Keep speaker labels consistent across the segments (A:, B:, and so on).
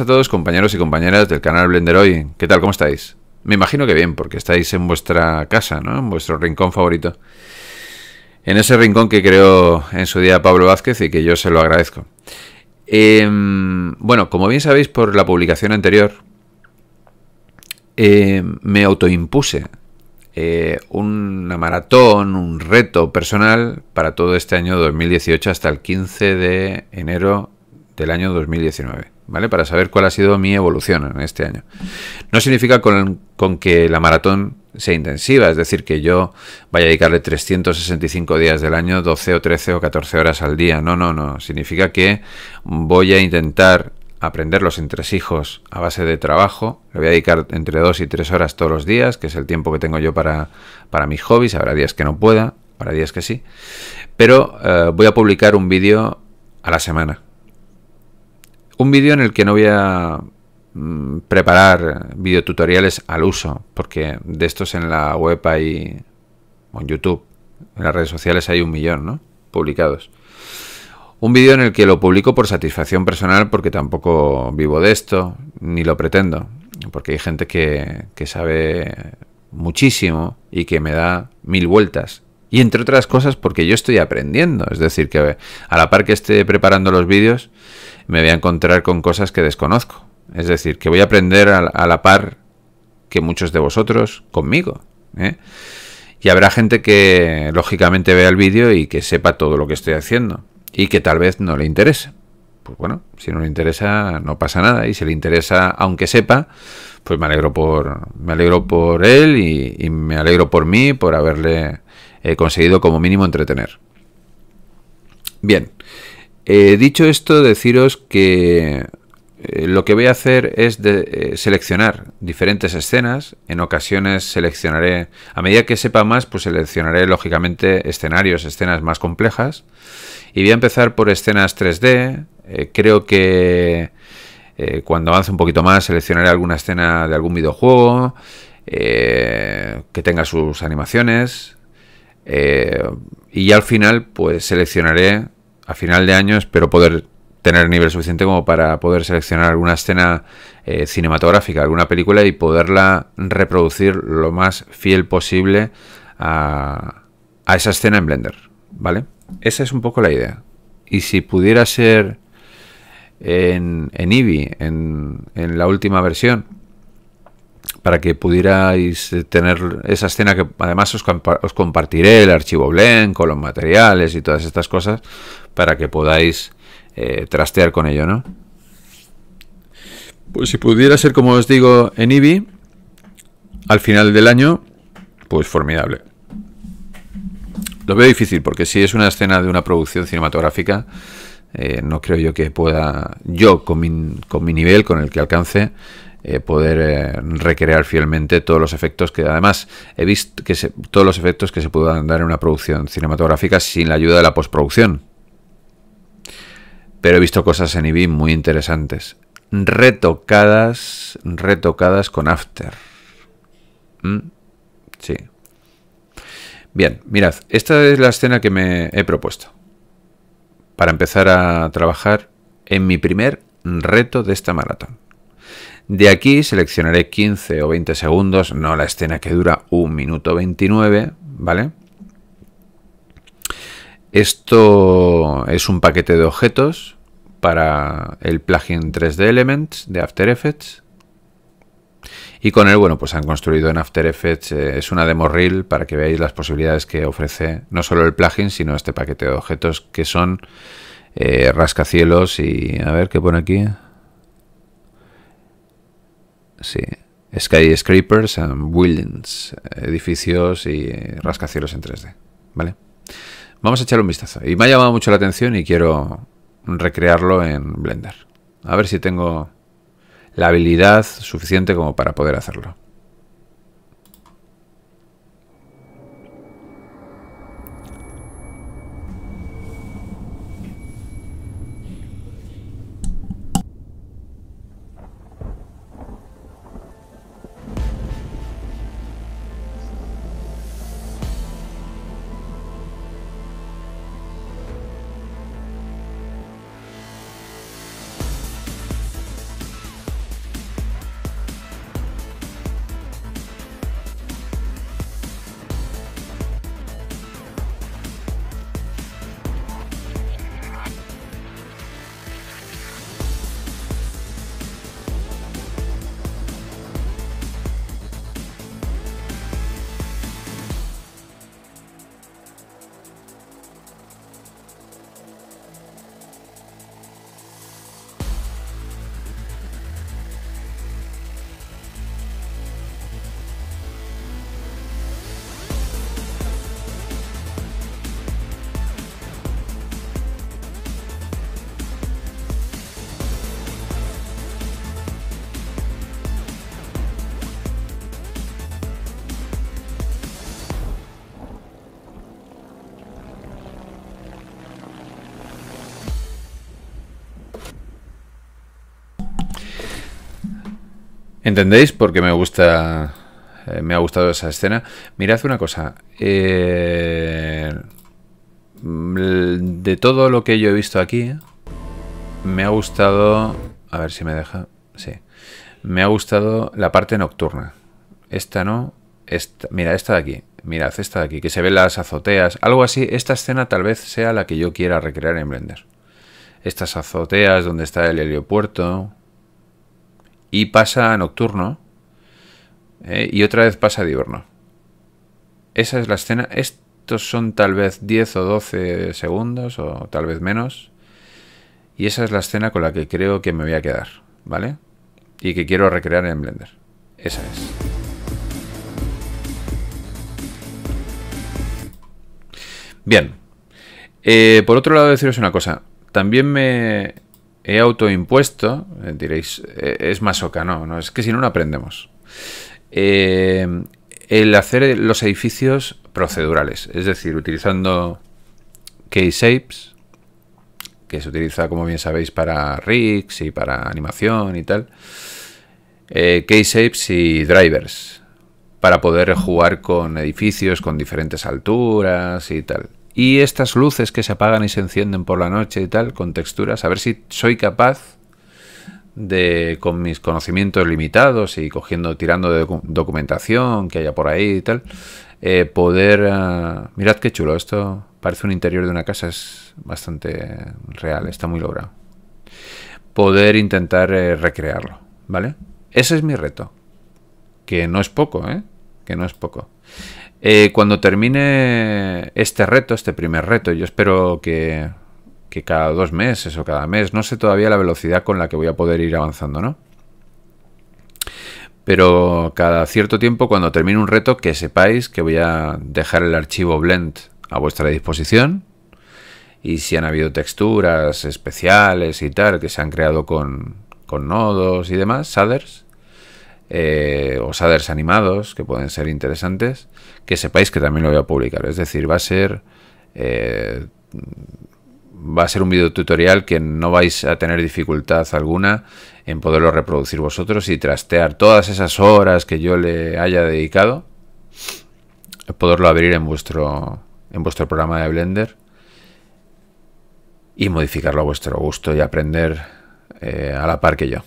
A: a todos compañeros y compañeras del canal Blender hoy. ¿Qué tal? ¿Cómo estáis? Me imagino que bien, porque estáis en vuestra casa, ¿no? En vuestro rincón favorito. En ese rincón que creó en su día Pablo Vázquez y que yo se lo agradezco. Em, bueno, como bien sabéis por la publicación anterior, em, me autoimpuse eh, una maratón, un reto personal para todo este año 2018 hasta el 15 de enero del año 2019. ¿vale? Para saber cuál ha sido mi evolución en este año. No significa con, que la maratón sea intensiva, es decir, que yo vaya a dedicarle 365 días del año, 12 o 13 o 14 horas al día. No, no, no. Significa que voy a intentar aprender los entresijos a base de trabajo. Le voy a dedicar entre 2 y 3 horas todos los días, que es el tiempo que tengo yo para, para mis hobbies. Habrá días que no pueda, habrá días que sí. Pero eh, voy a publicar un vídeo a la semana un vídeo en el que no voy a mm, preparar videotutoriales al uso, porque de estos en la web hay, o en YouTube, en las redes sociales hay un millón, ¿no? Publicados. Un vídeo en el que lo publico por satisfacción personal, porque tampoco vivo de esto, ni lo pretendo, porque hay gente que, que sabe muchísimo y que me da mil vueltas y entre otras cosas porque yo estoy aprendiendo. Es decir, que a la par que esté preparando los vídeos, me voy a encontrar con cosas que desconozco. Es decir, que voy a aprender a, la par que muchos de vosotros conmigo. ¿eh? Y habrá gente que lógicamente vea el vídeo y que sepa todo lo que estoy haciendo y que tal vez no le interese. Pues bueno, si no le interesa no pasa nada y si le interesa aunque sepa, pues me alegro por me alegro por él y, me alegro por mí por haberle eh, conseguido como mínimo entretener. Bien. Eh, dicho esto, deciros que eh, lo que voy a hacer es eh, seleccionar diferentes escenas. En ocasiones seleccionaré, a medida que sepa más, pues seleccionaré lógicamente escenarios, escenas más complejas. Y voy a empezar por escenas 3D. creo que cuando avance un poquito más seleccionaré alguna escena de algún videojuego que tenga sus animaciones. y ya al final pues seleccionaré a final de año pero poder tener nivel suficiente como para poder seleccionar alguna escena eh, cinematográfica, alguna película y poderla reproducir lo más fiel posible a, a, esa escena en Blender, ¿vale? Esa es un poco la idea. Y si pudiera ser en, en Eevee, en, en la última versión, para que pudierais eh, tener esa escena que además os, os compartiré el archivo Blend con los materiales y todas estas cosas para que podáis eh, trastear con ello, ¿no? Pues si pudiera ser como os digo en IBI al final del año, pues formidable. Lo veo difícil porque si es una escena de una producción cinematográfica, eh, no creo yo que pueda, yo con con mi nivel, con el que alcance, eh, poder eh, recrear fielmente todos los efectos que además he visto que todos los efectos que se puedan dar en una producción cinematográfica sin la ayuda de la postproducción. Pero he visto cosas en Eevee muy interesantes, retocadas, retocadas con After. ¿Mm? Sí. Bien, mirad, esta es la escena que me he propuesto para empezar a trabajar en mi primer reto de esta maratón. De aquí seleccionaré 15 o 20 segundos, no la escena que dura 1 minuto 29, ¿vale? Esto es un paquete de objetos para el plugin 3D Elements de After Effects. Y con él, bueno, pues han construido en After Effects, eh, es una demo reel para que veáis las posibilidades que ofrece no solo el plugin, sino este paquete de objetos que son eh, rascacielos y, a ver, ¿qué pone aquí? sí. Skyscrapers and Buildings, edificios y rascacielos en 3D, ¿vale? Vamos a echar un vistazo. Y me ha llamado mucho la atención y quiero recrearlo en Blender. A ver si tengo la habilidad suficiente como para poder hacerlo. ¿Entendéis? Porque me gusta. Eh, me ha gustado esa escena. Mirad una cosa. Eh, de todo lo que yo he visto aquí, me ha gustado. A ver si me deja. Sí. Me ha gustado la parte nocturna. Esta no. Esta, mira, esta de aquí. Mirad, esta de aquí, que se ven las azoteas. Algo así. Esta escena tal vez sea la que yo quiera recrear en Blender. Estas azoteas donde está el heliopuerto y pasa a nocturno eh, y otra vez pasa diurno. Esa es la escena. Estos son tal vez 10 o 12 segundos o tal vez menos. Y esa es la escena con la que creo que me voy a quedar, ¿vale? Y que quiero recrear en Blender. Esa es. Bien. Eh, por otro lado, deciros una cosa. También me, he autoimpuesto, eh, diréis, eh, es masoca, no, no, es que si no, no aprendemos. Eh, el hacer los edificios procedurales, es decir, utilizando key-shapes, que se utiliza, como bien sabéis, para rigs y para animación y tal, eh, shapes y drivers, para poder jugar con edificios con diferentes alturas y tal. Y estas luces que se apagan y se encienden por la noche y tal, con texturas, a ver si soy capaz de, con mis conocimientos limitados y cogiendo, tirando de documentación que haya por ahí y tal, eh, poder... Ah, mirad qué chulo, esto parece un interior de una casa, es bastante real, está muy logrado. Poder intentar eh, recrearlo, ¿vale? Ese es mi reto, que no es poco, ¿eh? Que no es poco. Eh, cuando termine este reto, este primer reto, yo espero que, cada dos meses o cada mes, no sé todavía la velocidad con la que voy a poder ir avanzando, ¿no? Pero cada cierto tiempo, cuando termine un reto, que sepáis que voy a dejar el archivo Blend a vuestra disposición. Y si han habido texturas especiales y tal, que se han creado con, nodos y demás, shaders, eh, o shaders animados, que pueden ser interesantes, que sepáis que también lo voy a publicar. Es decir, va a ser... Eh, va a ser un video tutorial que no vais a tener dificultad alguna en poderlo reproducir vosotros y trastear todas esas horas que yo le haya dedicado, poderlo abrir en vuestro, en vuestro programa de Blender y modificarlo a vuestro gusto y aprender eh, a la par que yo.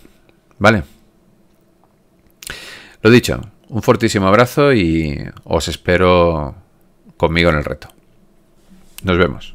A: ¿Vale? Lo dicho, un fortísimo abrazo y os espero conmigo en el reto. Nos vemos.